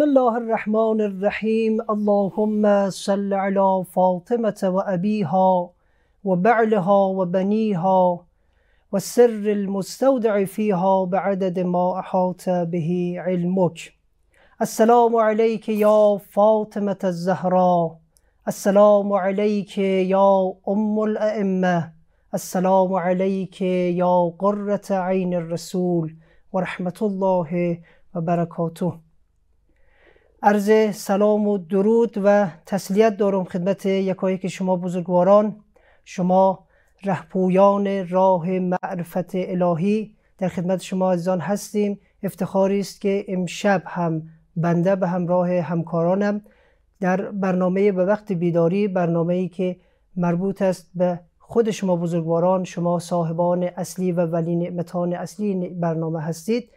بسم الله الرحمن الرحيم اللهم صل على فاطمة وأبيها وبعلها وبنيها والسر المستودع فيها بعدد ما أحاط به علمك السلام عليك يا فاطمة الزهراء السلام عليك يا أم الأئمة السلام عليك يا قرة عين الرسول ورحمة الله وبركاته عرض سلام و درود و تسلیت دارم خدمت یکایی که شما بزرگواران شما رهپویان راه معرفت الهی در خدمت شما عزیزان هستیم افتخاری است که امشب هم بنده به همراه همکارانم در برنامه به وقت بیداری برنامه ای که مربوط است به خود شما بزرگواران شما صاحبان اصلی و ولی نعمتان اصلی برنامه هستید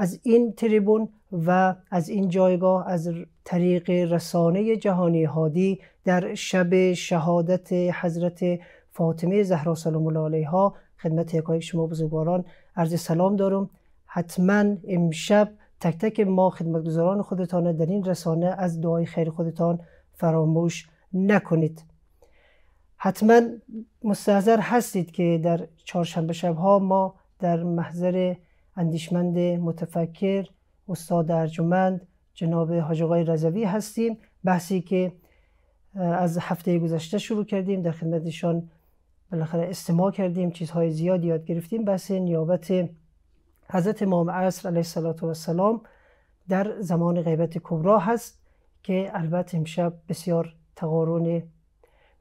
از این تریبون و از این جایگاه از طریق رسانه جهانی هادی در شب شهادت حضرت فاطمه زهرا سلام الله علیها خدمت یکای شما بزرگواران عرض سلام دارم حتما امشب تک تک ما خدمتگزاران خودتان در این رسانه از دعای خیر خودتان فراموش نکنید حتما مستحضر هستید که در چهارشنبه شبها ما در محضر اندیشمند متفکر استاد ارجمند جناب حاج آقای رضوی هستیم بحثی که از هفته گذشته شروع کردیم در خدمتشان بالاخره استماع کردیم چیزهای زیادی یاد گرفتیم بحث نیابت حضرت امام عصر علیه السلام در زمان غیبت کبرا هست که البته امشب بسیار تقارن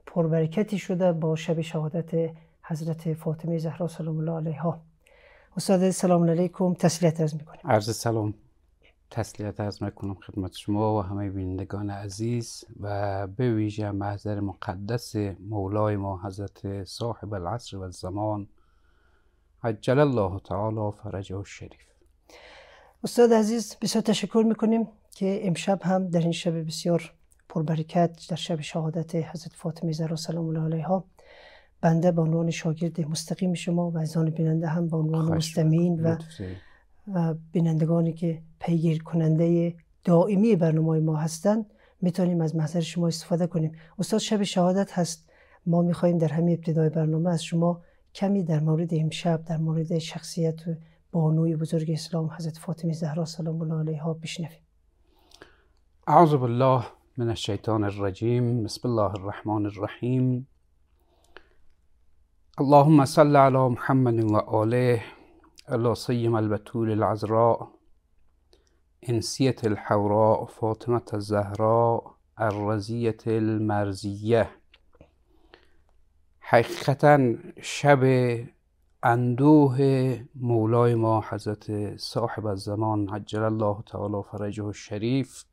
پربرکتی شده با شب شهادت حضرت فاطمه زهرا سلام الله علیها استاد سلام علیکم تسلیت از میکنم عرض سلام تسلیت از میکنم خدمت شما و همه بینندگان عزیز و به ویژه محضر مقدس مولای ما حضرت صاحب العصر و زمان عجل الله تعالی فرجه و شریف استاد عزیز بسیار تشکر میکنیم که امشب هم در این شب بسیار پربرکت در شب شهادت حضرت فاطمه زهرا سلام الله علیها بنده به عنوان شاگرد مستقیم شما و از آن بیننده هم به عنوان و بینندگانی که پیگیر کننده دائمی برنامه ما هستند میتونیم از محضر شما استفاده کنیم استاد شب شهادت هست ما میخواهیم در همین ابتدای برنامه از شما کمی در مورد امشب در مورد شخصیت بانوی بزرگ اسلام حضرت فاطمه زهرا سلام الله علیها بشنویم اعوذ بالله من الشیطان الرجیم بسم الله الرحمن الرحیم اللهم صل علی محمد و آله الله صیم البتول العذراء انسية الحوراء فاطمة الزهراء الرزية المرزیه حقیقتا شب اندوه مولای ما حضرت صاحب الزمان عجل الله تعالی فرجه الشریف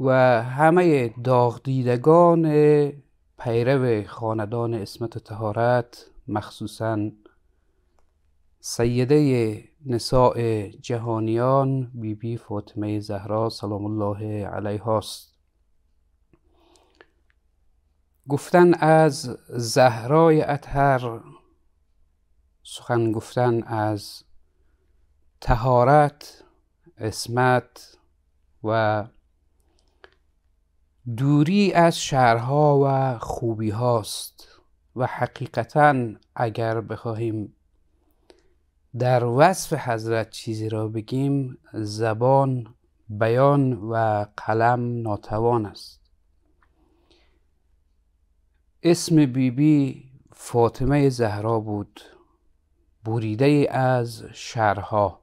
و همه داغ پیرو خاندان اسمت و تهارت مخصوصا سیده نساء جهانیان بیبی بی فاطمه زهرا سلام الله است گفتن از زهرای اطهر سخن گفتن از تهارت اسمت و دوری از شهرها و خوبی هاست و حقیقتا اگر بخواهیم در وصف حضرت چیزی را بگیم زبان بیان و قلم ناتوان است اسم بیبی بی فاطمه زهرا بود بریده از شهرها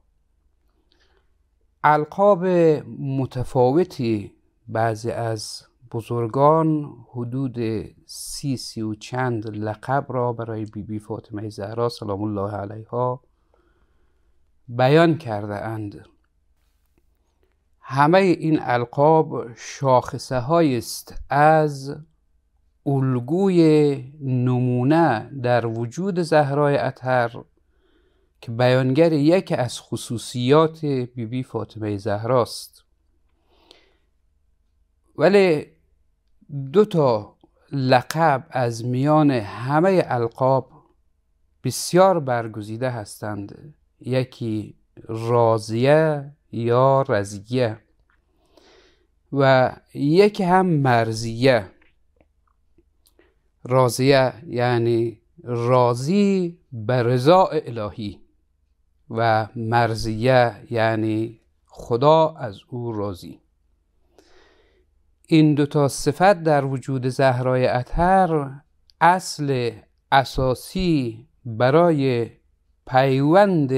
القاب متفاوتی بعضی از بزرگان حدود سی سی و چند لقب را برای بی بی فاطمه زهرا سلام الله علیها بیان کرده اند همه این القاب شاخصه است از الگوی نمونه در وجود زهرای اطهر که بیانگر یکی از خصوصیات بیبی بی فاطمه زهراست ولی دو تا لقب از میان همه القاب بسیار برگزیده هستند یکی رازیه یا رزیه و یکی هم مرزیه رازیه یعنی راضی به رضا الهی و مرزیه یعنی خدا از او راضی این دوتا صفت در وجود زهرای اطهر اصل اساسی برای پیوند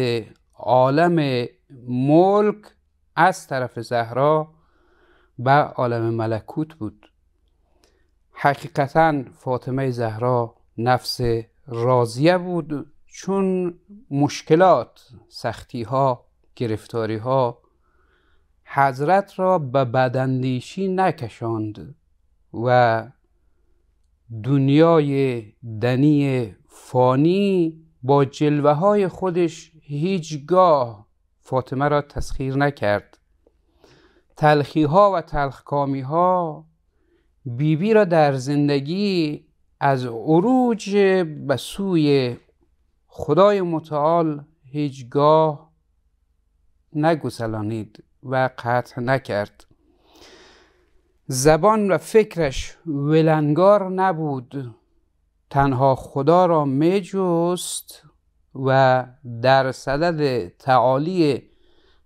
عالم ملک از طرف زهرا به عالم ملکوت بود حقیقتا فاطمه زهرا نفس راضیه بود چون مشکلات سختی ها گرفتاری ها حضرت را به بدندیشی نکشاند و دنیای دنی فانی با جلوه های خودش هیچگاه فاطمه را تسخیر نکرد تلخی ها و تلخکامی ها بیبی بی را در زندگی از عروج به سوی خدای متعال هیچگاه نگسلانید و قطع نکرد زبان و فکرش ولنگار نبود تنها خدا را میجست و در صدد تعالی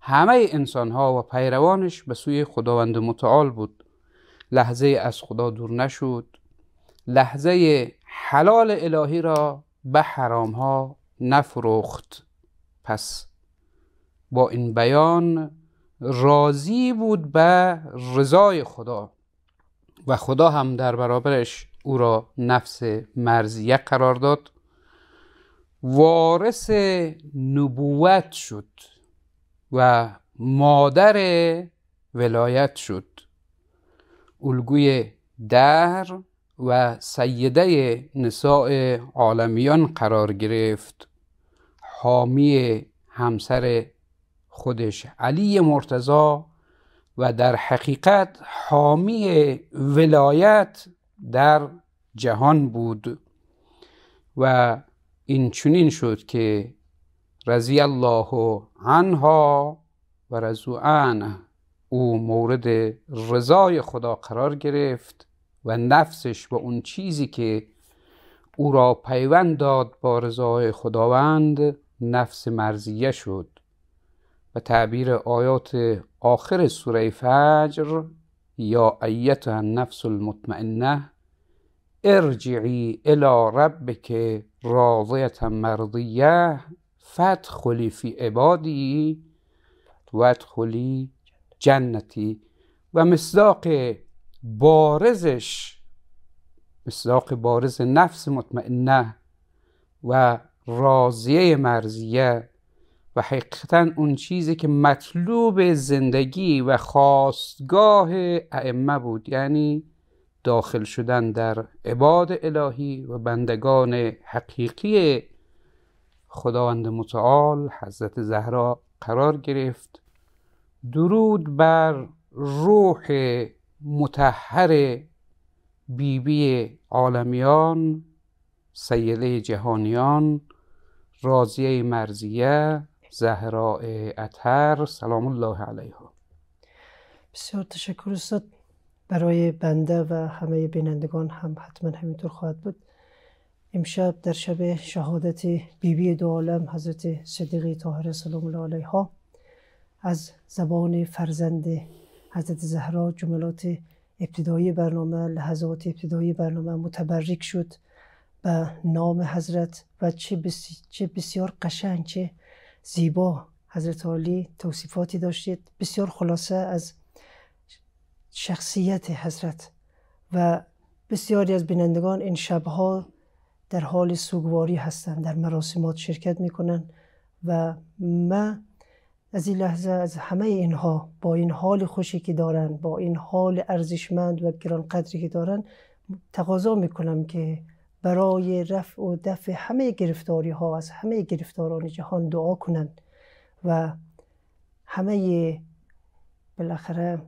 همه ها و پیروانش به سوی خداوند متعال بود لحظه از خدا دور نشد لحظه حلال الهی را به حرام ها نفروخت پس با این بیان راضی بود به رضای خدا و خدا هم در برابرش او را نفس مرزیه قرار داد وارث نبوت شد و مادر ولایت شد الگوی در و سیده نساء عالمیان قرار گرفت حامی همسر خودش علی مرتضا و در حقیقت حامی ولایت در جهان بود و این چنین شد که رضی الله عنها و رضو او مورد رضای خدا قرار گرفت و نفسش و اون چیزی که او را پیوند داد با رضای خداوند نفس مرزیه شد و تعبیر آیات آخر سوره فجر یا ایتها النفس المطمئنه ارجعی الی ربک راضیه مرضیه فتخلی فی عبادی وادخلی جنتی و مصداق بارزش مصداق بارز نفس مطمئنه و راضیه مرضیه و حقیقتا اون چیزی که مطلوب زندگی و خواستگاه ائمه بود یعنی داخل شدن در عباد الهی و بندگان حقیقی خداوند متعال حضرت زهرا قرار گرفت درود بر روح متحر بیبی عالمیان سیله جهانیان راضیه مرزیه زهراء اتر سلام الله علیها بسیار تشکر استاد برای بنده و همه بینندگان هم حتما همینطور خواهد بود امشب در شب شهادت بیبی بی دو عالم حضرت صدیقه طاهره سلام الله علیها از زبان فرزند حضرت زهرا جملات ابتدایی برنامه لحظات ابتدایی برنامه متبرک شد به نام حضرت و چه, چه بسیار قشنگ چه زیبا حضرت عالی توصیفاتی داشتید بسیار خلاصه از شخصیت حضرت و بسیاری از بینندگان این شبها در حال سوگواری هستند در مراسمات شرکت میکنند و من از این لحظه از همه اینها با این حال خوشی که دارند با این حال ارزشمند و گرانقدری که دارند تقاضا میکنم که برای رفع و دفع همه گرفتاری ها از همه گرفتاران جهان دعا کنند و همه بالاخره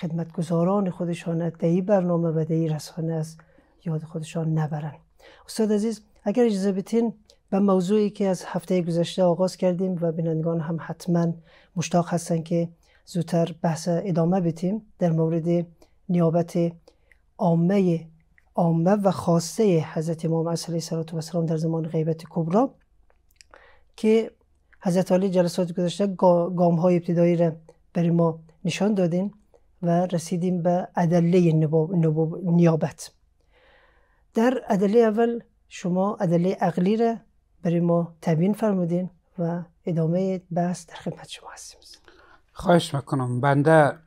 خدمتگزاران خودشان دهی برنامه و دهی رسانه از یاد خودشان نبرند استاد عزیز اگر اجازه بتین به موضوعی که از هفته گذشته آغاز کردیم و بینندگان هم حتما مشتاق هستند که زودتر بحث ادامه بتیم در مورد نیابت عامه عامه و خاصه حضرت امام علیه السلام در زمان غیبت کبرا که حضرت علی جلسات گذاشته گام های ابتدایی را برای ما نشان دادین و رسیدیم به ادله نیابت در ادله اول شما ادله عقلی را برای ما تبین فرمودین و ادامه بحث در خدمت شما هستیم خواهش میکنم بنده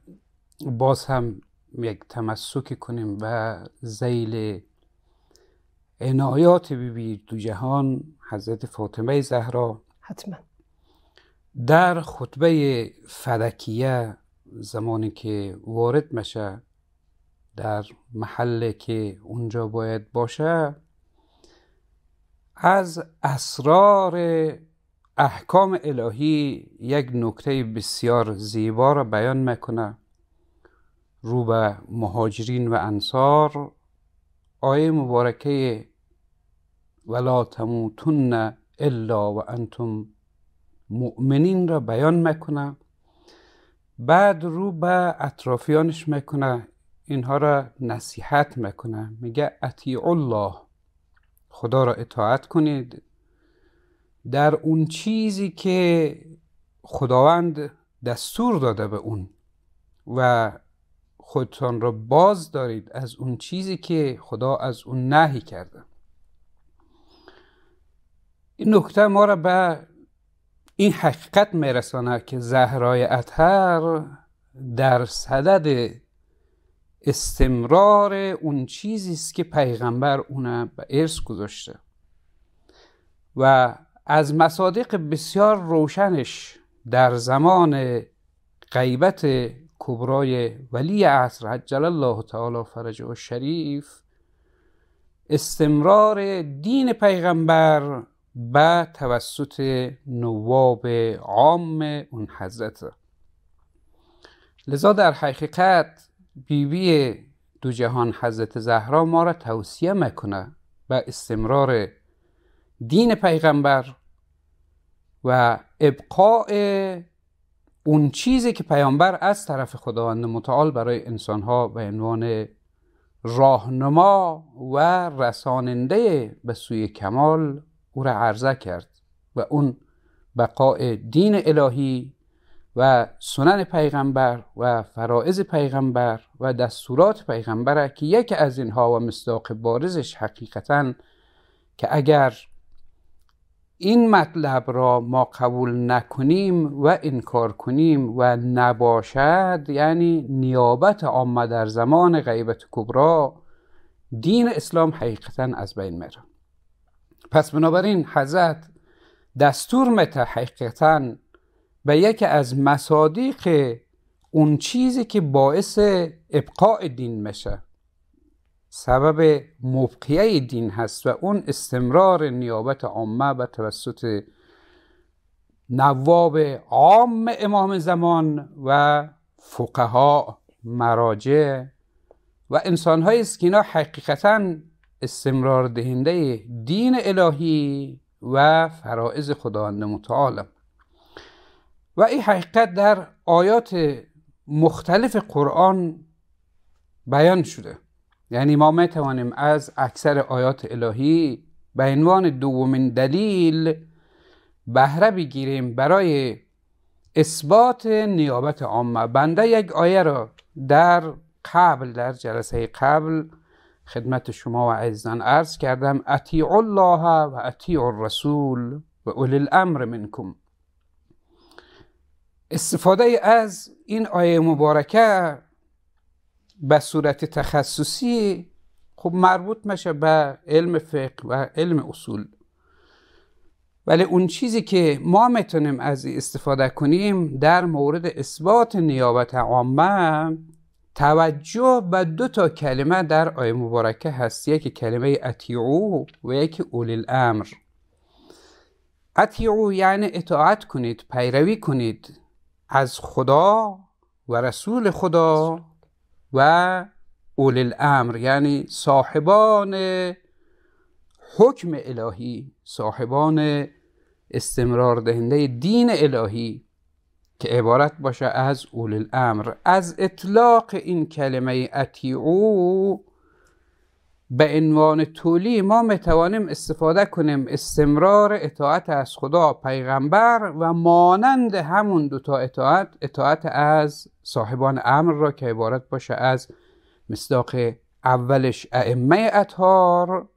باز هم یک تمسک کنیم و زیل عنایات بیبی دو جهان حضرت فاطمه زهرا حتما در خطبه فدکیه زمانی که وارد مشه در محل که اونجا باید باشه از اسرار احکام الهی یک نکته بسیار زیبا را بیان میکنه رو به مهاجرین و انصار آیه مبارکه ولا تموتن الا و انتم مؤمنین را بیان میکنه بعد رو به اطرافیانش میکنه اینها را نصیحت میکنه میگه اطیع الله خدا را اطاعت کنید در اون چیزی که خداوند دستور داده به اون و خودتان را باز دارید از اون چیزی که خدا از اون نهی کرده این نکته ما را به این حقیقت میرسانه که زهرای اطهر در صدد استمرار اون چیزی است که پیغمبر اون به ارث گذاشته و از مصادیق بسیار روشنش در زمان غیبت کبرای ولی عصر عجل الله تعالی فرجه و شریف استمرار دین پیغمبر به توسط نواب عام اون حضرت لذا در حقیقت بیبی بی دو جهان حضرت زهرا ما را توصیه میکنه به استمرار دین پیغمبر و ابقاء اون چیزی که پیامبر از طرف خداوند متعال برای انسانها به عنوان راهنما و رساننده به سوی کمال او را عرضه کرد و اون بقای دین الهی و سنن پیغمبر و فرائض پیغمبر و دستورات پیغمبر که یکی از اینها و مصداق بارزش حقیقتا که اگر این مطلب را ما قبول نکنیم و انکار کنیم و نباشد یعنی نیابت عامه در زمان غیبت کبرا دین اسلام حقیقتا از بین میره پس بنابراین حضرت دستور مت حقیقتا به یکی از مصادیق اون چیزی که باعث ابقاء دین میشه سبب مبقیه دین هست و اون استمرار نیابت عامه و توسط نواب عام امام زمان و فقها مراجع و انسان های که حقیقتا استمرار دهنده دین الهی و فرائض خداوند متعال و این حقیقت در آیات مختلف قرآن بیان شده یعنی ما میتوانیم از اکثر آیات الهی به عنوان دومین دلیل بهره بگیریم برای اثبات نیابت عامه بنده یک آیه را در قبل در جلسه قبل خدمت شما و عزیزان عرض کردم اطیع الله و اطیع الرسول و اولی الامر منکم استفاده از این آیه مبارکه به صورت تخصصی خب مربوط میشه به علم فقه و علم اصول ولی اون چیزی که ما میتونیم از استفاده کنیم در مورد اثبات نیابت عامه توجه به دو تا کلمه در آیه مبارکه هست یکی کلمه اتیعو و یکی اولی الامر اتیعو یعنی اطاعت کنید پیروی کنید از خدا و رسول خدا و اول الامر یعنی صاحبان حکم الهی صاحبان استمرار دهنده دین الهی که عبارت باشه از اول الامر از اطلاق این کلمه اطیعو به عنوان طولی ما میتوانیم استفاده کنیم استمرار اطاعت از خدا پیغمبر و مانند همون دوتا اطاعت اطاعت از صاحبان امر را که عبارت باشه از مصداق اولش ائمه اطهار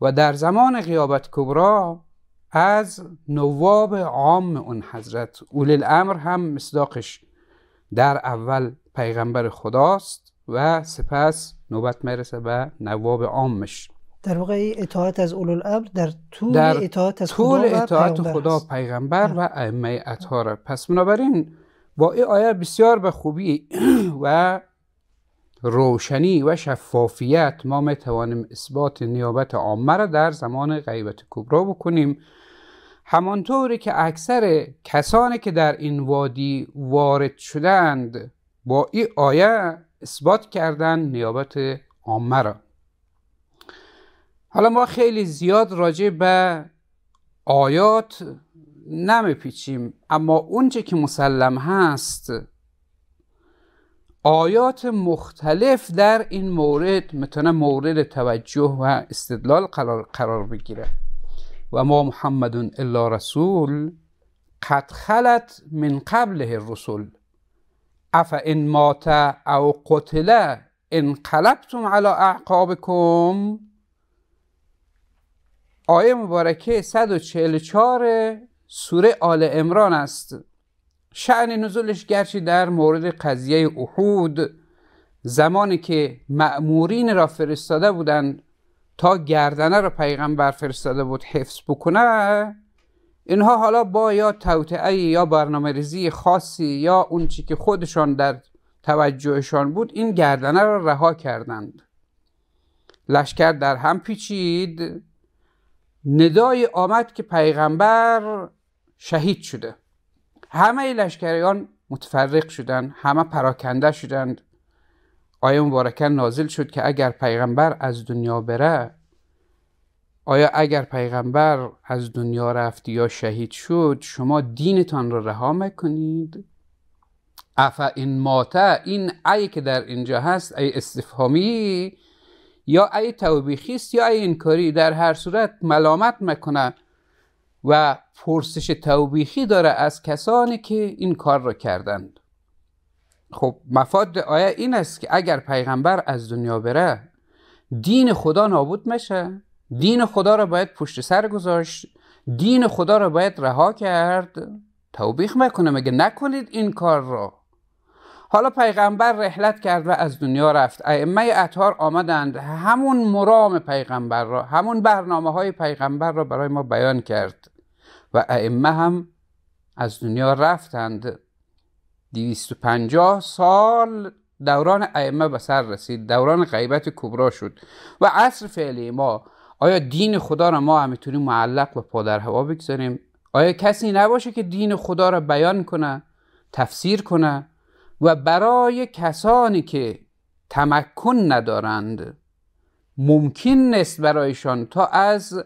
و در زمان غیابت کبرا از نواب عام اون حضرت اول الامر هم مصداقش در اول پیغمبر خداست و سپس نوبت میرسه به نواب عامش در واقع اطاعت از اولو در طول در اطاعت از طول خدا, اطاعت خدا پیغمبر و ائمه اطهار پس بنابراین با این آیه بسیار به خوبی و روشنی و شفافیت ما می توانیم اثبات نیابت عامه را در زمان غیبت کبرا بکنیم همانطوری که اکثر کسانی که در این وادی وارد شدند با این آیه اثبات کردن نیابت عامه را حالا ما خیلی زیاد راجع به آیات نمیپیچیم اما اونچه که مسلم هست آیات مختلف در این مورد میتونه مورد توجه و استدلال قرار, بگیره و ما محمد الا رسول قد خلت من قبله رسول اف ان مات او قتل انقلبتم علی اعقابکم آیه مبارکه 144 سوره آل امران است شعن نزولش گرچه در مورد قضیه احود زمانی که مأمورین را فرستاده بودند تا گردنه را پیغمبر فرستاده بود حفظ بکنه اینها حالا با یا توطعه یا برنامه ریزی خاصی یا اون چی که خودشان در توجهشان بود این گردنه را رها کردند لشکر در هم پیچید ندای آمد که پیغمبر شهید شده همه لشکریان متفرق شدند همه پراکنده شدند آیه مبارکه نازل شد که اگر پیغمبر از دنیا بره آیا اگر پیغمبر از دنیا رفت یا شهید شد شما دینتان را رها میکنید افا این ماته این ای که در اینجا هست ای استفهامی یا ای توبیخی است یا ای انکاری در هر صورت ملامت میکنه و پرسش توبیخی داره از کسانی که این کار را کردند خب مفاد آیه این است که اگر پیغمبر از دنیا بره دین خدا نابود میشه دین خدا را باید پشت سر گذاشت دین خدا را باید رها کرد توبیخ میکنه مگه نکنید این کار را حالا پیغمبر رحلت کرد و از دنیا رفت ائمه اطهار آمدند همون مرام پیغمبر را همون برنامه های پیغمبر را برای ما بیان کرد و ائمه هم از دنیا رفتند 250 سال دوران ائمه به سر رسید دوران غیبت کبرا شد و عصر فعلی ما آیا دین خدا را ما هم معلق و پادر هوا بگذاریم آیا کسی نباشه که دین خدا را بیان کنه تفسیر کنه و برای کسانی که تمکن ندارند ممکن نیست برایشان تا از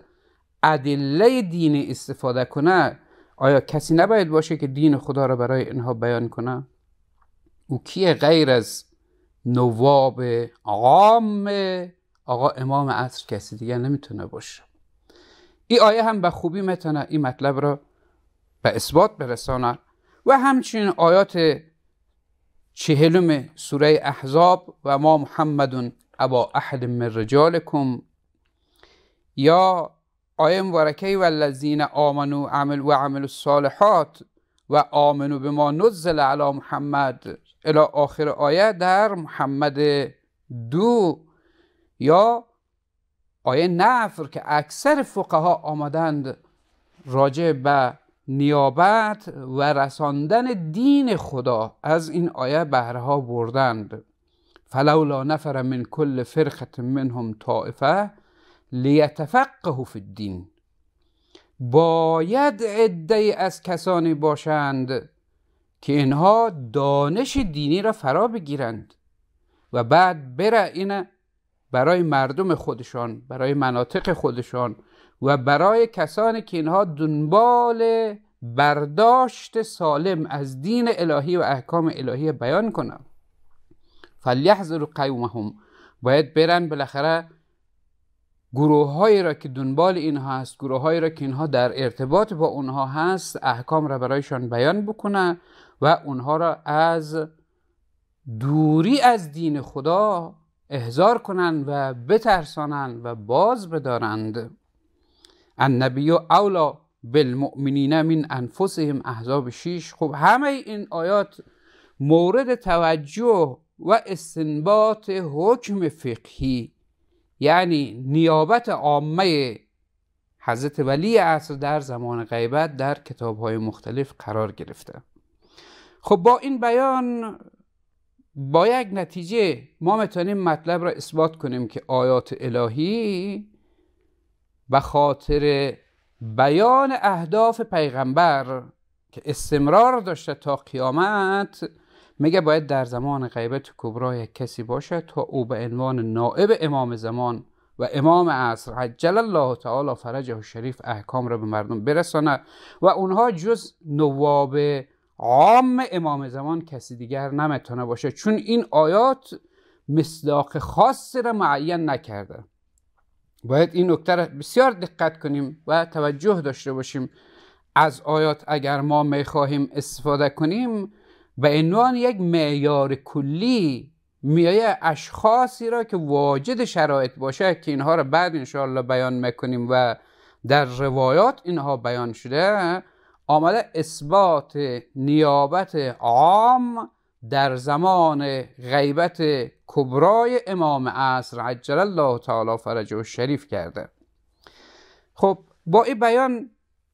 ادله دین استفاده کنه آیا کسی نباید باشه که دین خدا را برای اینها بیان کنه او کیه غیر از نواب عام آقا امام عصر کسی دیگه نمیتونه باشه این آیه هم به خوبی میتونه این مطلب را به اثبات برسانه و همچنین آیات چهلم سوره احزاب و ما محمد ابا احد من رجالکم یا آیه مبارکه الذین آمنوا عمل و عمل الصالحات و آمنو بما نزل علی محمد الی آخر آیه در محمد دو یا آیه نفر که اکثر فقها آمدند راجع به نیابت و رساندن دین خدا از این آیه بهره بردند فلولا نفر من کل فرقت منهم طائفه لیتفقهوا فی الدین باید عده از کسانی باشند که اینها دانش دینی را فرا بگیرند و بعد بره این برای مردم خودشان برای مناطق خودشان و برای کسانی که اینها دنبال برداشت سالم از دین الهی و احکام الهی بیان کنم فلیحظر قیومهم باید برن بالاخره گروه هایی را که دنبال اینها هست گروه هایی را که اینها در ارتباط با اونها هست احکام را برایشان بیان بکنه و اونها را از دوری از دین خدا احضار کنند و بترسانند و باز بدارند النبی اولا بالمؤمنین من انفسهم احزاب شیش خب همه این آیات مورد توجه و استنباط حکم فقهی یعنی نیابت عامه حضرت ولی عصر در زمان غیبت در کتاب های مختلف قرار گرفته خب با این بیان با یک نتیجه ما میتونیم مطلب را اثبات کنیم که آیات الهی به خاطر بیان اهداف پیغمبر که استمرار داشته تا قیامت میگه باید در زمان غیبت کبرا یک کسی باشد تا او به عنوان نائب امام زمان و امام عصر عجل الله تعالی فرجه و شریف احکام را به مردم برساند و اونها جز نواب عام امام زمان کسی دیگر نمیتونه باشه چون این آیات مصداق خاصی را معین نکرده باید این نکته را بسیار دقت کنیم و توجه داشته باشیم از آیات اگر ما میخواهیم استفاده کنیم به عنوان یک معیار کلی میایه اشخاصی را که واجد شرایط باشه که اینها را بعد انشاءالله بیان میکنیم و در روایات اینها بیان شده آمده اثبات نیابت عام در زمان غیبت کبرای امام عصر عجل الله تعالی فرجه و شریف کرده خب با این بیان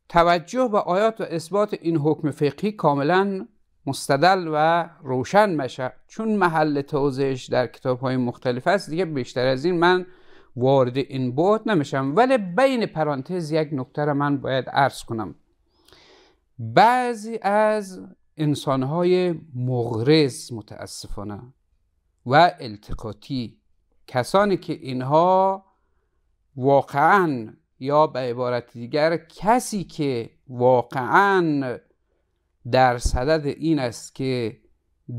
توجه به آیات و اثبات این حکم فقهی کاملا مستدل و روشن میشه چون محل توضیحش در کتاب های مختلف است دیگه بیشتر از این من وارد این بود نمیشم ولی بین پرانتز یک نکته را من باید عرض کنم بعضی از انسانهای مغرز متاسفانه و التقاطی کسانی که اینها واقعا یا به عبارت دیگر کسی که واقعا در صدد این است که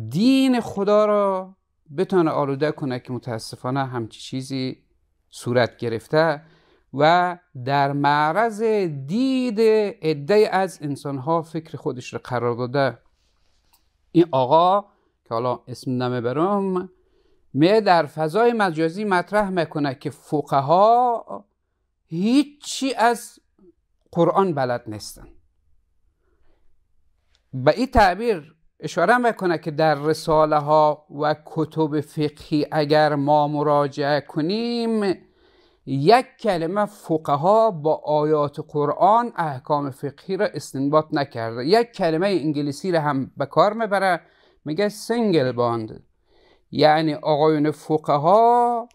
دین خدا را بتانه آلوده کنه که متاسفانه همچی چیزی صورت گرفته و در معرض دید عده از انسانها فکر خودش رو قرار داده این آقا که حالا اسم نمیبرم می در فضای مجازی مطرح میکنه که فقها هیچی از قرآن بلد نیستن به این تعبیر اشاره میکنه که در رساله ها و کتب فقهی اگر ما مراجعه کنیم یک کلمه فقها با آیات قرآن احکام فقهی را استنباط نکرده یک کلمه انگلیسی را هم به کار میبره میگه سنگل باند یعنی آقایون فقها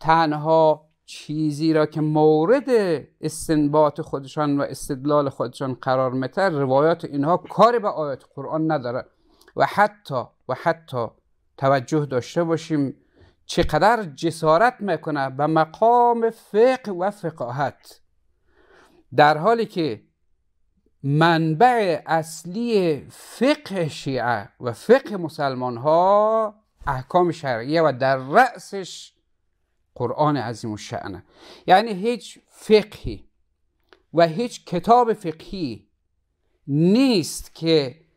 تنها چیزی را که مورد استنباط خودشان و استدلال خودشان قرار متر روایات اینها کاری به آیات قرآن نداره و حتی و حتی توجه داشته باشیم چقدر جسارت میکنه به مقام فقه و فقاهت در حالی که منبع اصلی فقه شیعه و فقه مسلمان ها احکام شرعیه و در رأسش قرآن عظیم شعنه یعنی هیچ فقهی و هیچ کتاب فقهی نیست که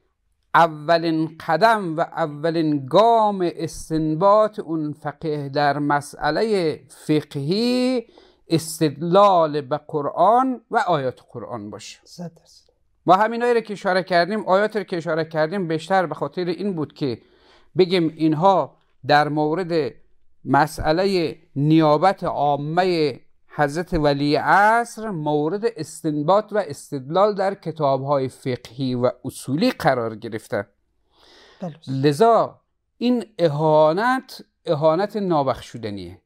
اولین قدم و اولین گام استنباط اون فقه در مسئله فقهی استدلال به قرآن و آیات قرآن باشه ما همینایی رو که اشاره کردیم آیات رو که اشاره کردیم بیشتر به خاطر این بود که بگیم اینها در مورد مسئله نیابت عامه حضرت ولی عصر مورد استنباط و استدلال در کتابهای فقهی و اصولی قرار گرفته بله. لذا این اهانت اهانت نابخشودنیه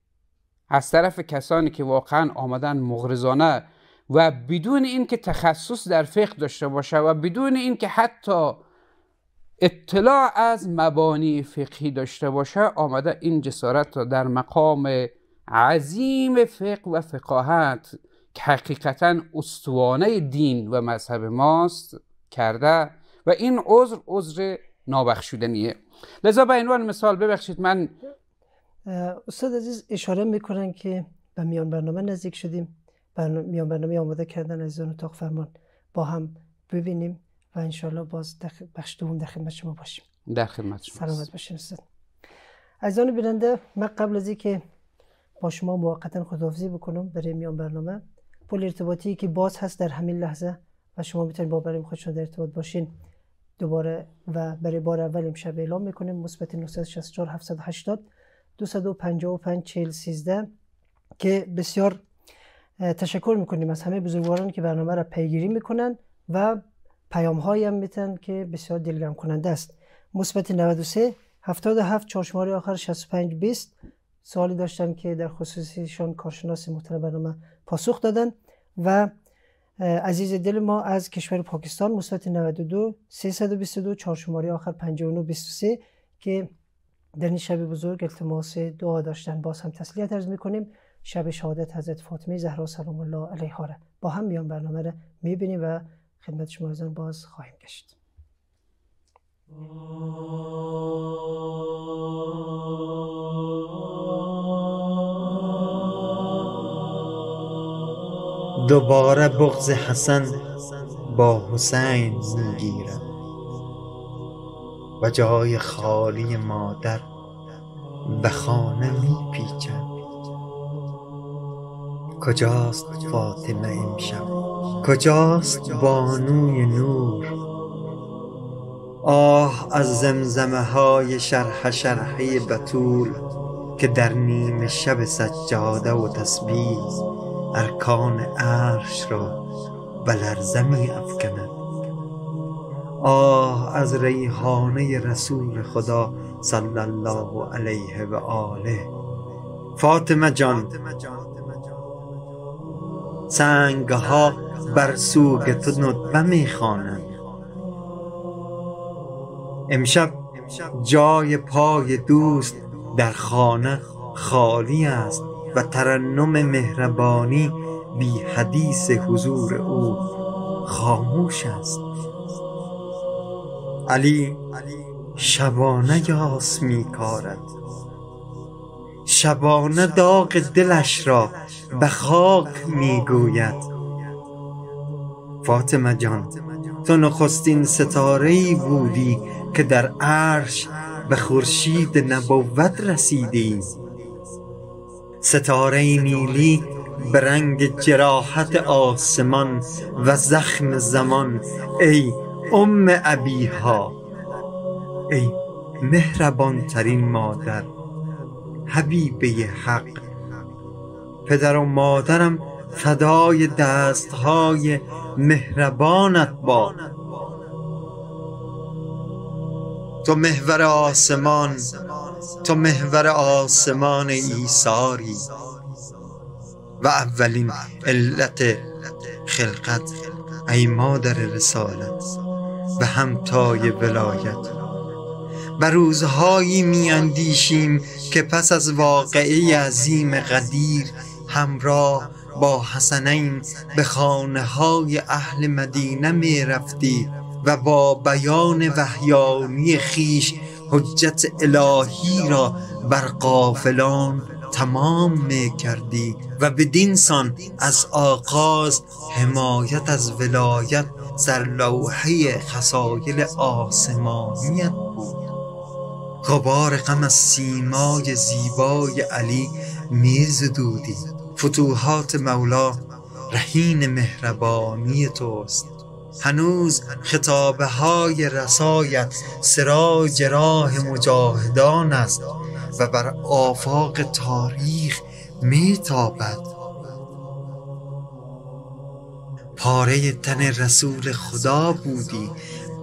از طرف کسانی که واقعا آمدن مغرزانه و بدون اینکه تخصص در فقه داشته باشه و بدون اینکه حتی اطلاع از مبانی فقهی داشته باشه آمده این جسارت را در مقام عظیم فقه و فقاهت که حقیقتا استوانه دین و مذهب ماست کرده و این عذر عذر نابخشودنیه لذا به عنوان مثال ببخشید من استاد عزیز اشاره میکنن که به میان برنامه نزدیک شدیم میان برنامه آماده کردن از اون اتاق فرمان با هم ببینیم و انشالله باز دخ... بخش دوم در خدمت شما باشیم در خدمت شما سلامت باشیم استاد از آن بیننده من قبل از اینکه شما موقتا خداحافظی بکنم برای میان برنامه پل ارتباطی که باز هست در همین لحظه و شما میتونید با خود خودشون در ارتباط باشین دوباره و برای بار اول امشب اعلام میکنیم مثبت 964 780 255 413 که بسیار تشکر میکنیم از همه بزرگواران که برنامه را پیگیری میکنن و پیام هایی هم میتن که بسیار دلگرم کننده است مثبت 93 77 4 شماره آخر 65 20 سوالی داشتن که در خصوصیشان کارشناس محترم برنامه پاسخ دادن و عزیز دل ما از کشور پاکستان مثبت 92 322 4 شماره آخر 59 23 که در این شب بزرگ التماس دعا داشتن باز هم تسلیت عرض میکنیم شب شهادت حضرت فاطمه زهرا سلام الله علیها را با هم میان برنامه را میبینیم و خدمت شما ازن باز خواهیم گشت دوباره بغض حسن با حسین میگیرد و جای خالی مادر به خانه میپیچد کجاست فاطمه امشب کجاست بانوی نور آه از زمزمه های شرح شرحی بطول که در نیم شب سجاده و تسبیح ارکان عرش را به لرزه می افکند آه از ریحانه رسول خدا صلی الله علیه و آله فاطمه جان سنگ ها بر سوگ تو ندبه می خوانند امشب جای پای دوست در خانه خالی است و ترنم مهربانی بی حدیث حضور او خاموش است علی شبانه یاس می کارد شبانه داغ دلش را به خاک می گوید فاطمه جان تو نخستین ستاره بودی که در عرش به خورشید نبوت رسیدی ستاره نیلی به رنگ جراحت آسمان و زخم زمان ای ام ابیها ای مهربان ترین مادر حبیبه حق پدر و مادرم فدای دستهای مهربانت با تو محور آسمان تو محور آسمان ایساری و اولین علت خلقت ای مادر رسالت و همتای ولایت و روزهایی می اندیشیم که پس از واقعی عظیم قدیر همراه با حسنین به خانه های اهل مدینه می رفتی و با بیان وحیانی خیش حجت الهی را بر قافلان تمام می کردی و بدین سان از آغاز حمایت از ولایت در لوحه خسایل آسمانیت بود غبار غم از سیمای زیبای علی میز دودی فتوحات مولا رهین مهربانی توست هنوز خطابه های رسایت سراج راه مجاهدان است و بر آفاق تاریخ میتابد پاره تن رسول خدا بودی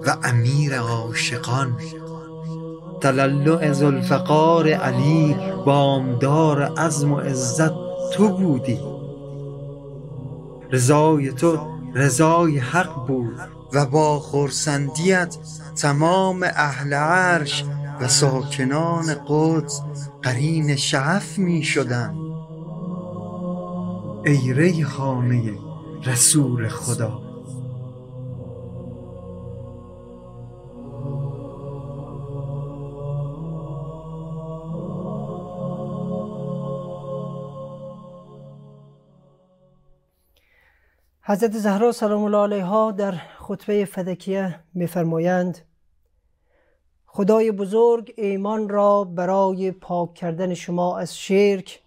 و امیر عاشقان تللع زلفقار علی بامدار عزم و عزت تو بودی رضای تو رضای حق بود و با خورسندیت تمام اهل عرش و ساکنان قدس قرین شعف می شدن ای ریحانه رسول خدا حضرت زهرا سلام الله علیها در خطبه فدکیه میفرمایند خدای بزرگ ایمان را برای پاک کردن شما از شرک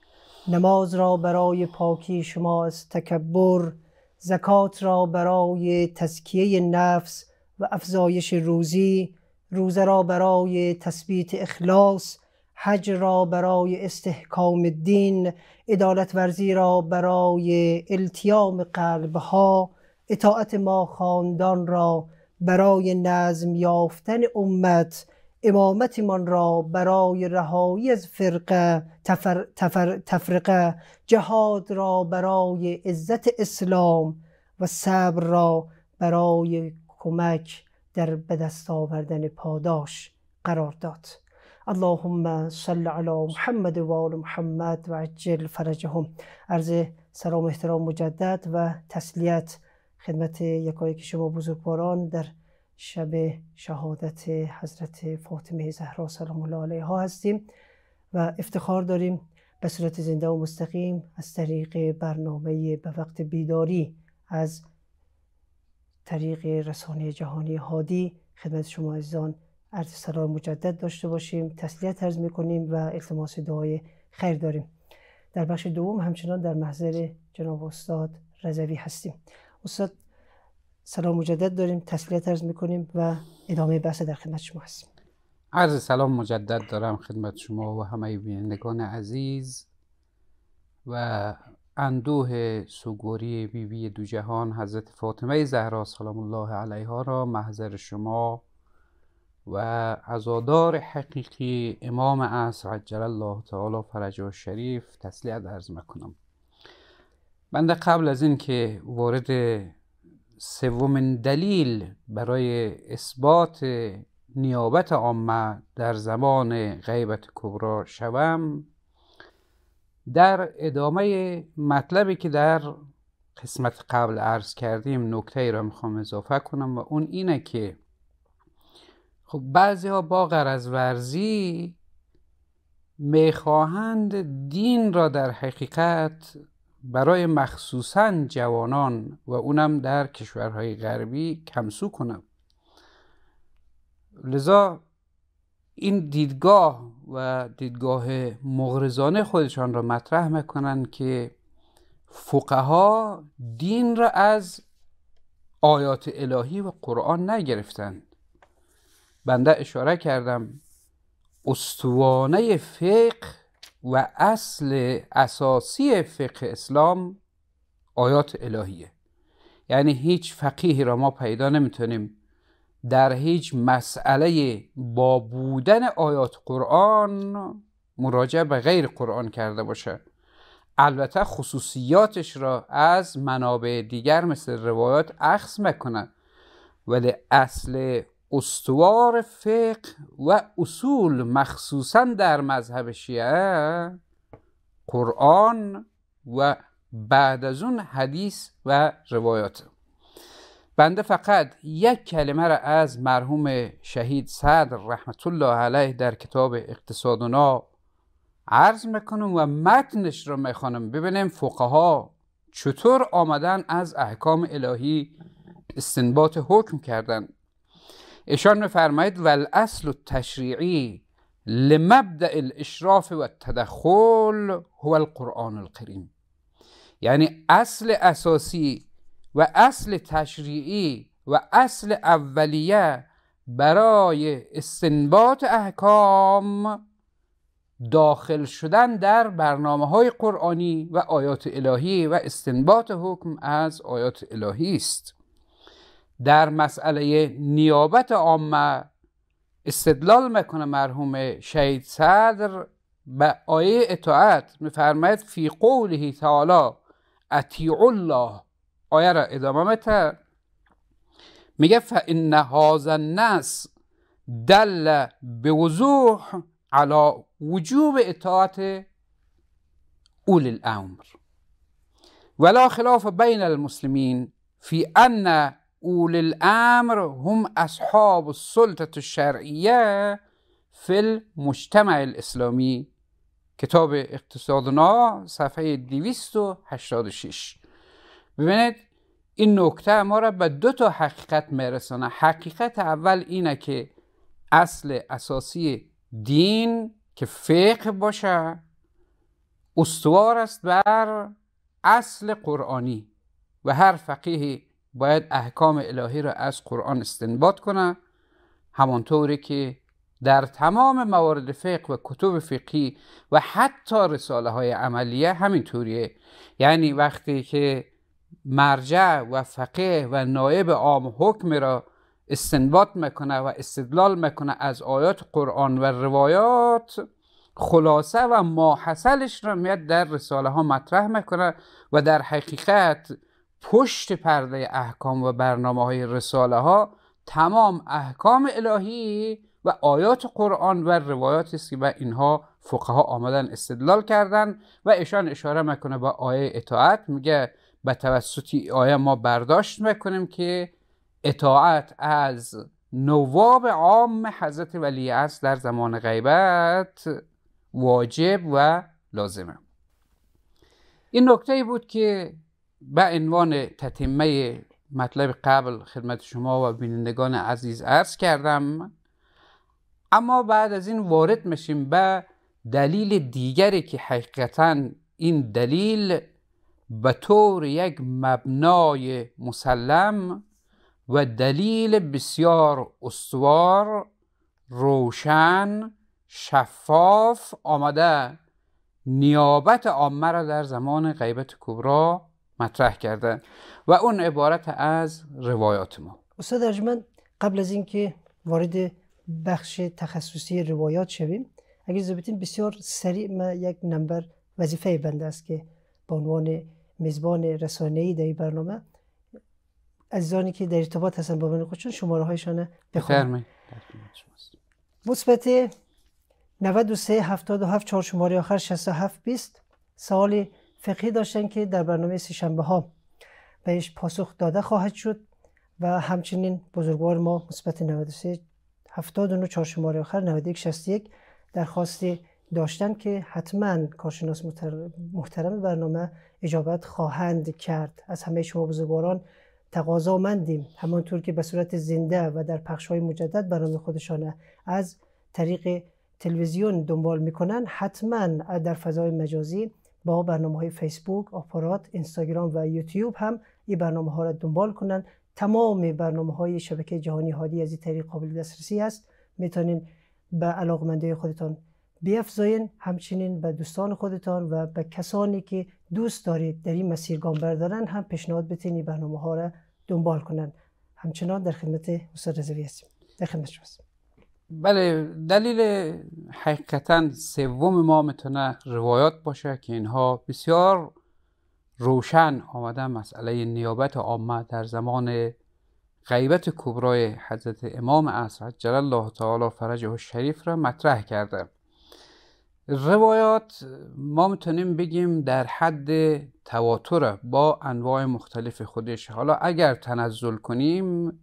نماز را برای پاکی شما از تکبر زکات را برای تسکیه نفس و افزایش روزی روزه را برای تثبیت اخلاص حج را برای استحکام دین عدالت ورزی را برای التیام قلبها اطاعت ما خاندان را برای نظم یافتن امت امامتمان را برای رهایی از فرقه تفر، تفر، تفرقه جهاد را برای عزت اسلام و صبر را برای کمک در به دست آوردن پاداش قرار داد اللهم صل على محمد و آل محمد و عجل فرجهم عرض سلام احترام مجدد و تسلیت خدمت که شما بزرگواران در شب شهادت حضرت فاطمه زهرا سلام الله علیها هستیم و افتخار داریم به صورت زنده و مستقیم از طریق برنامه به وقت بیداری از طریق رسانه جهانی هادی خدمت شما عزیزان عرض سلام مجدد داشته باشیم تسلیت عرض میکنیم و التماس دعای خیر داریم در بخش دوم همچنان در محضر جناب استاد رضوی هستیم استاد سلام مجدد داریم تسلیت عرض میکنیم و ادامه بحث در خدمت شما هستیم عرض سلام مجدد دارم خدمت شما و همه بینندگان عزیز و اندوه سوگوری بیبی بی دو جهان حضرت فاطمه زهرا سلام الله علیها را محضر شما و عزادار حقیقی امام عصر عجل الله تعالی فرج و شریف تسلیت عرض میکنم بنده قبل از این که وارد سومین دلیل برای اثبات نیابت عامه در زمان غیبت کبرا شوم در ادامه مطلبی که در قسمت قبل عرض کردیم نکته ای را میخوام اضافه کنم و اون اینه که خب بعضی ها با غرض ورزی میخواهند دین را در حقیقت برای مخصوصا جوانان و اونم در کشورهای غربی کمسو کنند. لذا این دیدگاه و دیدگاه مغرزانه خودشان را مطرح میکنند که فقها دین را از آیات الهی و قرآن نگرفتند بنده اشاره کردم استوانه فقه و اصل اساسی فقه اسلام آیات الهیه یعنی هیچ فقیه را ما پیدا نمیتونیم در هیچ مسئله با بودن آیات قرآن مراجعه به غیر قرآن کرده باشه البته خصوصیاتش را از منابع دیگر مثل روایات اخذ میکنه ولی اصل استوار فقه و اصول مخصوصا در مذهب شیعه قرآن و بعد از اون حدیث و روایات بنده فقط یک کلمه را از مرحوم شهید صدر رحمت الله علیه در کتاب اقتصادنا عرض میکنم و متنش رو میخوانم ببینیم فقها چطور آمدن از احکام الهی استنباط حکم کردن ایشان میفرمایید و الاصل التشریعی لمبدع الاشراف و تدخل هو القرآن الکریم یعنی اصل اساسی و اصل تشریعی و اصل اولیه برای استنباط احکام داخل شدن در برنامه های قرآنی و آیات الهی و استنباط حکم از آیات الهی است در مسئله نیابت عامه استدلال میکنه مرحوم شهید صدر به آیه اطاعت میفرماید فی قوله تعالی اطیع الله آیه را ادامه میده میگه فان هذا النص دل به وضوح على وجوب اطاعت اول الامر ولا خلاف بین المسلمین فی ان اول الامر هم اصحاب السلطه الشرعیه فی المجتمع الاسلامی کتاب اقتصادنا صفحه 286 ببینید این نکته ما را به دو تا حقیقت میرسانه حقیقت اول اینه که اصل اساسی دین که فقه باشه استوار است بر اصل قرآنی و هر فقیه باید احکام الهی را از قرآن استنباط کنه همانطوری که در تمام موارد فقه و کتب فقهی و حتی رساله های عملیه همینطوریه یعنی وقتی که مرجع و فقه و نایب عام حکم را استنباط میکنه و استدلال میکنه از آیات قرآن و روایات خلاصه و ماحصلش را میاد در رساله ها مطرح میکنه و در حقیقت پشت پرده احکام و برنامه های رساله ها تمام احکام الهی و آیات قرآن و روایات است که به اینها فقها آمدن استدلال کردن و ایشان اشاره میکنه با آیه اطاعت میگه به توسطی آیه ما برداشت میکنیم که اطاعت از نواب عام حضرت ولی است در زمان غیبت واجب و لازمه این نکته بود که به عنوان تتمه مطلب قبل خدمت شما و بینندگان عزیز عرض کردم اما بعد از این وارد میشیم به دلیل دیگری که حقیقتا این دلیل به طور یک مبنای مسلم و دلیل بسیار استوار روشن شفاف آمده نیابت عامه را در زمان غیبت کبرا مطرح کردن و اون عبارت از روایات ما استاد ارجمند قبل از اینکه وارد بخش تخصصی روایات شویم اگر زبطین بسیار سریع ما یک نمبر وظیفه بنده است که به عنوان میزبان رسانه‌ای در این برنامه عزیزانی که در ارتباط هستن با من خودشون شماره هایشان بخونم مثبت 93 77 4 شماره آخر 67 20 سوال فقهی داشتن که در برنامه سهشنبه ها بهش پاسخ داده خواهد شد و همچنین بزرگوار ما مثبت 93 79 4 شماره آخر 91 61 درخواستی داشتن که حتما کارشناس محترم برنامه اجابت خواهند کرد از همه شما بزرگواران تقاضا مندیم همانطور که به صورت زنده و در پخش های مجدد برنامه خودشان از طریق تلویزیون دنبال میکنن حتما در فضای مجازی با برنامه های فیسبوک، آپارات، اینستاگرام و یوتیوب هم این برنامه ها را دنبال کنند. تمام برنامه های شبکه جهانی هادی از این طریق قابل دسترسی است. میتونین به علاقمندی خودتان بیافزاین همچنین به دوستان خودتان و به کسانی که دوست دارید در این مسیر گام بردارن هم پیشنهاد بتین برنامه ها را دنبال کنند همچنان در خدمت استاد رضوی هستیم در خدمت بله دلیل حقیقتا سوم ما میتونه روایات باشه که اینها بسیار روشن آمده مسئله نیابت عامه در زمان غیبت کبرای حضرت امام عصر جل الله تعالی فرجه شریف را مطرح کرده روایات ما میتونیم بگیم در حد تواتر با انواع مختلف خودش حالا اگر تنزل کنیم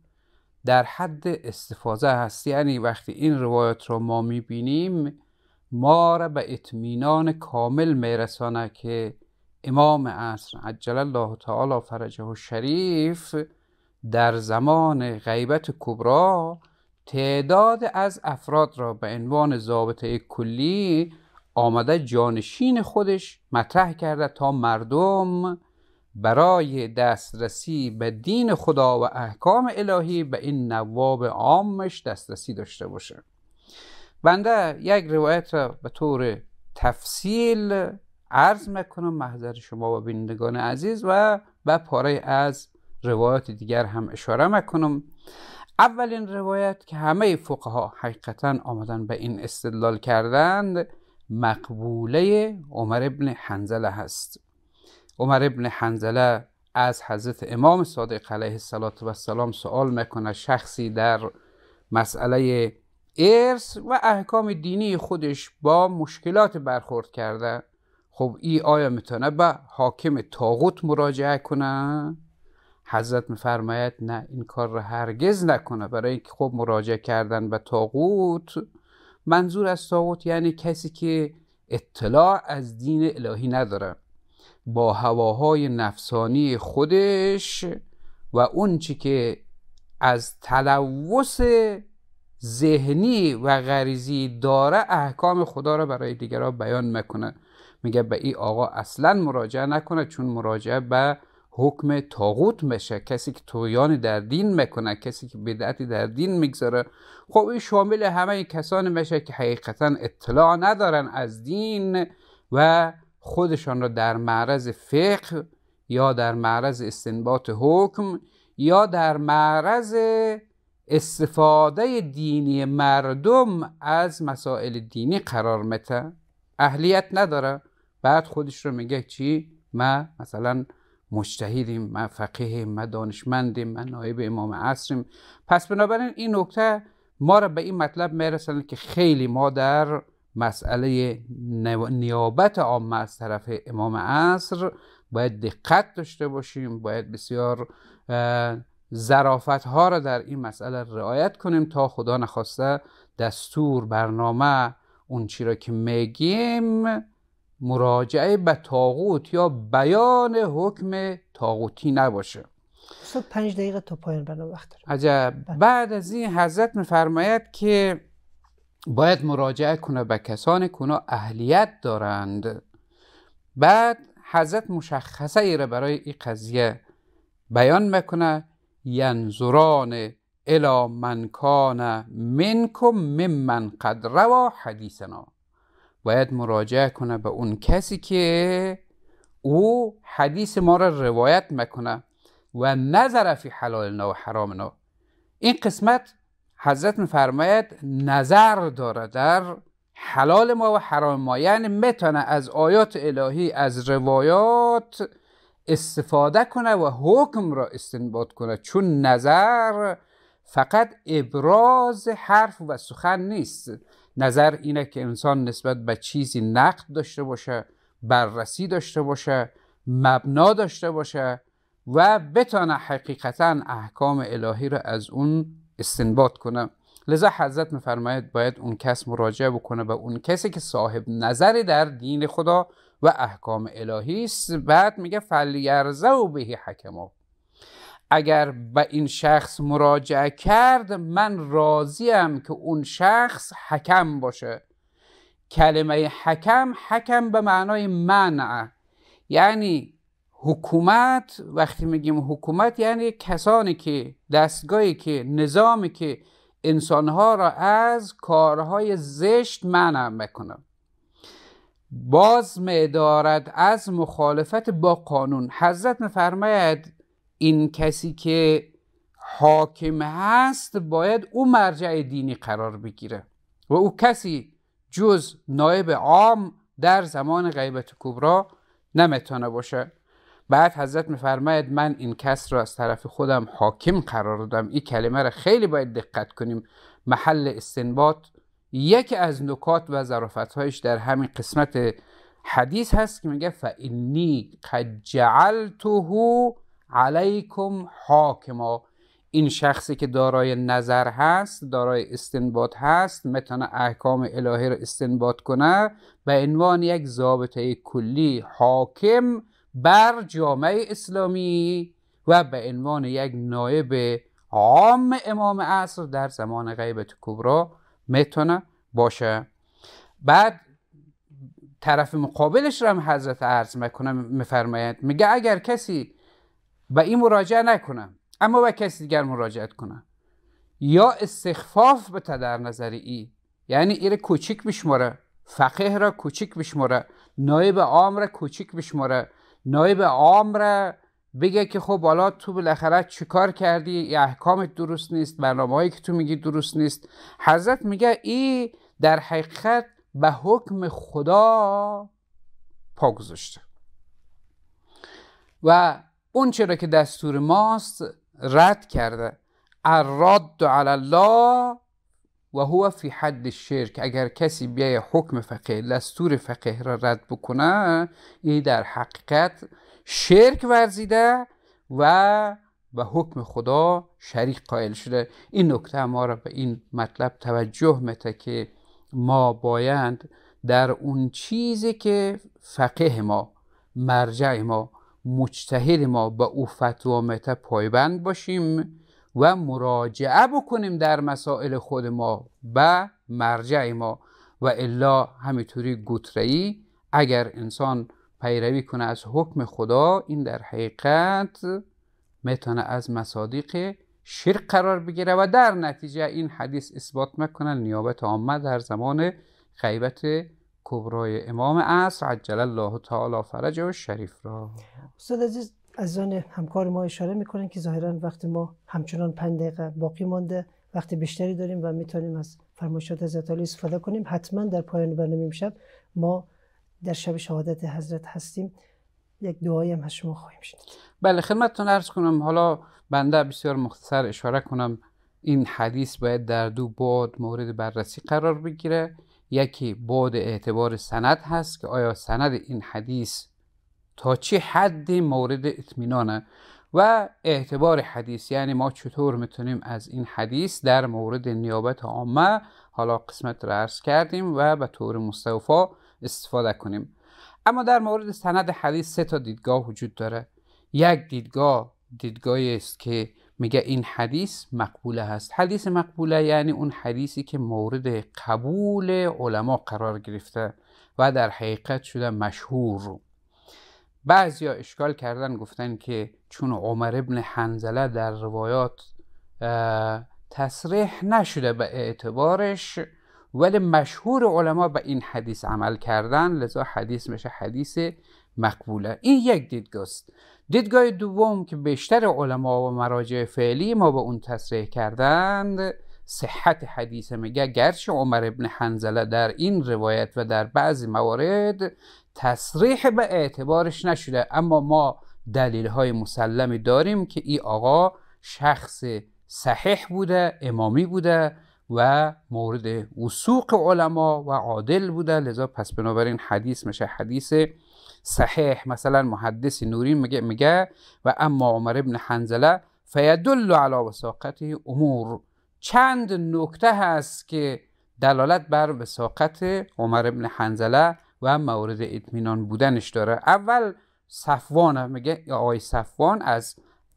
در حد استفاده هست یعنی وقتی این روایت رو ما میبینیم ما را به اطمینان کامل میرسانه که امام عصر عجل الله تعالی فرجه و شریف در زمان غیبت کبرا تعداد از افراد را به عنوان ضابطه کلی آمده جانشین خودش مطرح کرده تا مردم برای دسترسی به دین خدا و احکام الهی به این نواب عامش دسترسی داشته باشه بنده یک روایت را به طور تفصیل عرض میکنم محضر شما و بینندگان عزیز و به پاره از روایت دیگر هم اشاره میکنم اولین روایت که همه فقها حقیقتا آمدن به این استدلال کردند مقبوله عمر ابن حنزله هست عمر ابن حنزله از حضرت امام صادق علیه السلام سوال میکنه شخصی در مسئله ارث و احکام دینی خودش با مشکلات برخورد کرده خب ای آیا میتونه به حاکم تاغوت مراجعه کنه حضرت میفرماید نه این کار را هرگز نکنه برای اینکه خب مراجعه کردن به تاغوت منظور از تاغوت یعنی کسی که اطلاع از دین الهی نداره با هواهای نفسانی خودش و اون چی که از تلوث ذهنی و غریزی داره احکام خدا را برای دیگران بیان میکنه میگه به این آقا اصلا مراجعه نکنه چون مراجعه به حکم تاغوت میشه کسی که تویان در دین میکنه کسی که بدعتی در دین میگذاره خب این شامل همه کسانی میشه که حقیقتا اطلاع ندارن از دین و خودشان را در معرض فقه یا در معرض استنباط حکم یا در معرض استفاده دینی مردم از مسائل دینی قرار مته اهلیت نداره بعد خودش رو میگه چی ما مثلا مجتهدیم من فقیهیم من دانشمندیم من نایب امام عصریم پس بنابراین این نکته ما را به این مطلب میرسند که خیلی ما در مسئله نیابت عامه از طرف امام عصر باید دقت داشته باشیم باید بسیار زرافت ها را در این مسئله رعایت کنیم تا خدا نخواسته دستور برنامه اون چی را که میگیم مراجعه به تاغوت یا بیان حکم تاغوتی نباشه صبح پنج دقیقه تا پایان برنامه وقت عجب بعد از این حضرت میفرماید که باید مراجعه کنه به کسانی که اونا اهلیت دارند بعد حضرت مشخصه ای را برای این قضیه بیان میکنه ینظران الا من کان منکم ممن قد روا حدیثنا باید مراجعه کنه به اون کسی که او حدیث ما را روایت میکنه و نظر فی حلالنا و حرامنا این قسمت حضرت فرماید نظر داره در حلال ما و حرام ما یعنی میتونه از آیات الهی از روایات استفاده کنه و حکم را استنباط کنه چون نظر فقط ابراز حرف و سخن نیست نظر اینه که انسان نسبت به چیزی نقد داشته باشه بررسی داشته باشه مبنا داشته باشه و بتانه حقیقتا احکام الهی را از اون استنباط کنه لذا حضرت میفرماید باید اون کس مراجعه بکنه به اون کسی که صاحب نظری در دین خدا و احکام الهی است بعد میگه فلیرزه و بهی حکما اگر به این شخص مراجعه کرد من راضیم که اون شخص حکم باشه کلمه حکم حکم به معنای منع یعنی حکومت وقتی میگیم حکومت یعنی کسانی که دستگاهی که نظامی که انسانها را از کارهای زشت منع میکنه باز میدارد از مخالفت با قانون حضرت میفرماید این کسی که حاکم هست باید او مرجع دینی قرار بگیره و او کسی جز نایب عام در زمان غیبت کبرا نمیتونه باشه بعد حضرت میفرماید من این کس را از طرف خودم حاکم قرار دادم این کلمه را خیلی باید دقت کنیم محل استنباط یکی از نکات و هایش در همین قسمت حدیث هست که میگه فانی قد جعلته علیکم حاکما این شخصی که دارای نظر هست دارای استنباط هست میتونه احکام الهی را استنباط کنه به عنوان یک ضابطه کلی حاکم بر جامعه اسلامی و به عنوان یک نایب عام امام عصر در زمان غیبت کبرا میتونه باشه بعد طرف مقابلش رو هم حضرت عرض میکنه میفرماید میگه اگر کسی به این مراجعه نکنه اما به کسی دیگر مراجعه کنه یا استخفاف به در نظر ای یعنی ایره کوچیک بشماره فقیه را کوچیک بشماره نایب عام را کوچیک بشماره نایب عام را بگه که خب حالا تو بالاخره چیکار کردی احکامت درست نیست برنامه هایی که تو میگی درست نیست حضرت میگه ای در حقیقت به حکم خدا پا گذاشته و اون چرا که دستور ماست رد کرده اراد علی الله و هو فی حد شرک اگر کسی بیای حکم فقه لستور فقه را رد بکنه این در حقیقت شرک ورزیده و به حکم خدا شریک قائل شده این نکته ما را به این مطلب توجه میته که ما باید در اون چیزی که فقه ما مرجع ما مجتهد ما به او فتوا میته پایبند باشیم و مراجعه بکنیم در مسائل خود ما به مرجع ما و الا همینطوری گترهی اگر انسان پیروی کنه از حکم خدا این در حقیقت میتونه از مصادیق شرک قرار بگیره و در نتیجه این حدیث اثبات میکنه نیابت آمد در زمان غیبت کبرای امام عصر عجل الله تعالی فرجه و شریف را استاد عزیز آن همکار ما اشاره میکنن که ظاهرا وقت ما همچنان 5 دقیقه باقی مانده وقت بیشتری داریم و میتونیم از فرمایشات حضرت علی استفاده کنیم حتما در پایان برنامه امشب ما در شب شهادت حضرت هستیم یک دعایی هم از شما خواهیم شد بله خدمتتون عرض کنم حالا بنده بسیار مختصر اشاره کنم این حدیث باید در دو بعد مورد بررسی قرار بگیره یکی بعد اعتبار سند هست که آیا سند این حدیث تا چه حدی مورد اطمینانه و اعتبار حدیث یعنی ما چطور میتونیم از این حدیث در مورد نیابت عامه حالا قسمت را عرض کردیم و به طور مستوفا استفاده کنیم اما در مورد سند حدیث سه تا دیدگاه وجود داره یک دیدگاه دیدگاهی است که میگه این حدیث مقبوله هست حدیث مقبوله یعنی اون حدیثی که مورد قبول علما قرار گرفته و در حقیقت شده مشهور بعضیا اشکال کردن گفتن که چون عمر ابن حنزله در روایات تصریح نشده به اعتبارش ولی مشهور علما به این حدیث عمل کردن لذا حدیث میشه حدیث مقبوله این یک دیدگاه است دیدگاه دوم که بیشتر علما و مراجع فعلی ما به اون تصریح کردند صحت حدیث میگه گرچه عمر ابن حنزله در این روایت و در بعضی موارد تصریح به اعتبارش نشده اما ما دلیل های مسلمی داریم که این آقا شخص صحیح بوده امامی بوده و مورد وسوق علما و عادل بوده لذا پس بنابراین حدیث میشه حدیث صحیح مثلا محدث نوری میگه میگه و اما عمر ابن حنزله فیدل علی وساقت امور چند نکته هست که دلالت بر وساقت عمر ابن حنزله و مورد اطمینان بودنش داره اول صفوان میگه آقای صفوان از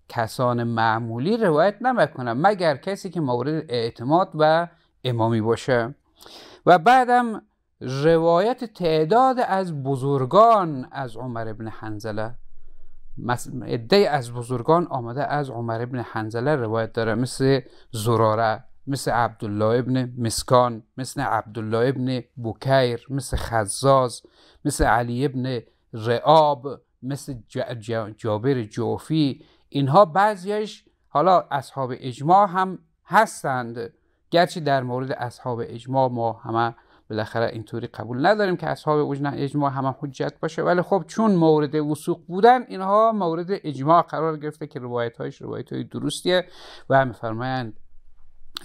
کسان معمولی روایت نمیکنه. مگر کسی که مورد اعتماد و امامی باشه و بعدم روایت تعداد از بزرگان از عمر ابن حنزله عده از بزرگان آمده از عمر ابن حنزله روایت داره مثل زراره مثل عبدالله ابن مسکان مثل عبدالله ابن بوکیر مثل خزاز مثل علی ابن رعاب مثل جابر جوفی اینها بعضیش حالا اصحاب اجماع هم هستند گرچه در مورد اصحاب اجماع ما همه بالاخره اینطوری قبول نداریم که اصحاب اجماع همه حجت باشه ولی خب چون مورد وسوق بودن اینها مورد اجماع قرار گرفته که روایت هایش روایت های درستیه و هم میفرمایند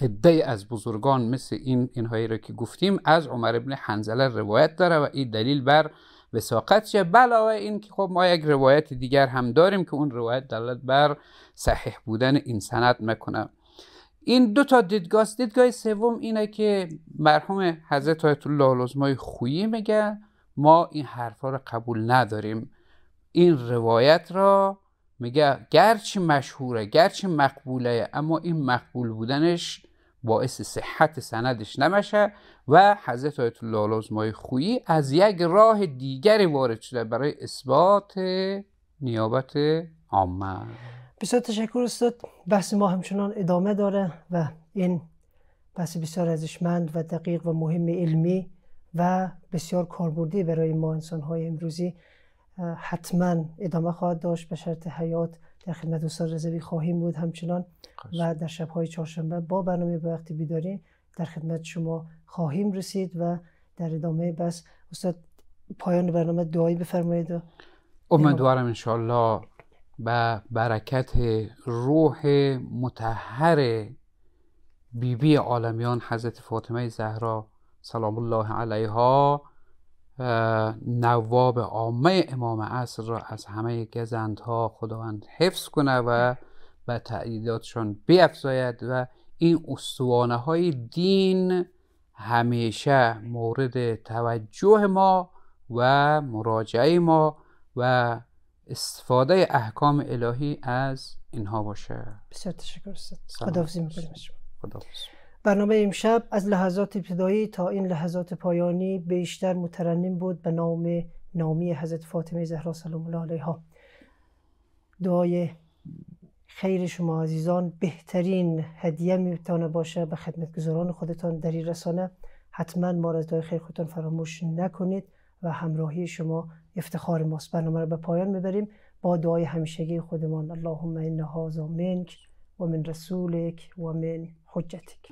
عده از بزرگان مثل این اینهایی را که گفتیم از عمر ابن حنزله روایت داره و این دلیل بر وساقت بلاوه این که خب ما یک روایت دیگر هم داریم که اون روایت دلت بر صحیح بودن این سند میکنه این دو تا دیدگاه است دیدگاه سوم اینه که مرحوم حضرت آیت الله العظمای خویی میگه ما این حرفا را قبول نداریم این روایت را میگه گرچه مشهوره گرچه مقبوله اما این مقبول بودنش باعث صحت سندش نمشه و حضرت آیت الله لازمای خویی از یک راه دیگری وارد شده برای اثبات نیابت عامه بسیار تشکر استاد بحث ما همچنان ادامه داره و این بحث بسیار ارزشمند و دقیق و مهم علمی و بسیار کاربردی برای ما انسانهای امروزی حتما ادامه خواهد داشت به شرط حیات در خدمت استاد رضوی خواهیم بود همچنان و در شبهای چهارشنبه با برنامه به وقت بیداری در خدمت شما خواهیم رسید و در ادامه بس استاد پایان برنامه دعایی بفرمایید امیدوارم انشالله به برکت روح متحر بیبی عالمیان حضرت فاطمه زهرا سلام الله علیها نواب عامه امام عصر را از همه گزندها خداوند حفظ کنه و به تعدیداتشان بیافزاید و این استوانه های دین همیشه مورد توجه ما و مراجعه ما و استفاده احکام الهی از اینها باشه بسیار تشکر استاد حفظی میکنیم برنامه امشب از لحظات ابتدایی تا این لحظات پایانی بیشتر مترنم بود به نام نامی حضرت فاطمه زهرا سلام الله علیها دعای خیر شما عزیزان بهترین هدیه میتونه باشه به خدمت خدمتگزاران خودتان در این رسانه حتما ما را از دعای خیر خودتان فراموش نکنید و همراهی شما افتخار ماست برنامه را به پایان میبریم با دعای همیشگی خودمان اللهم انا هذا منک و من رسولک و من hujjatik.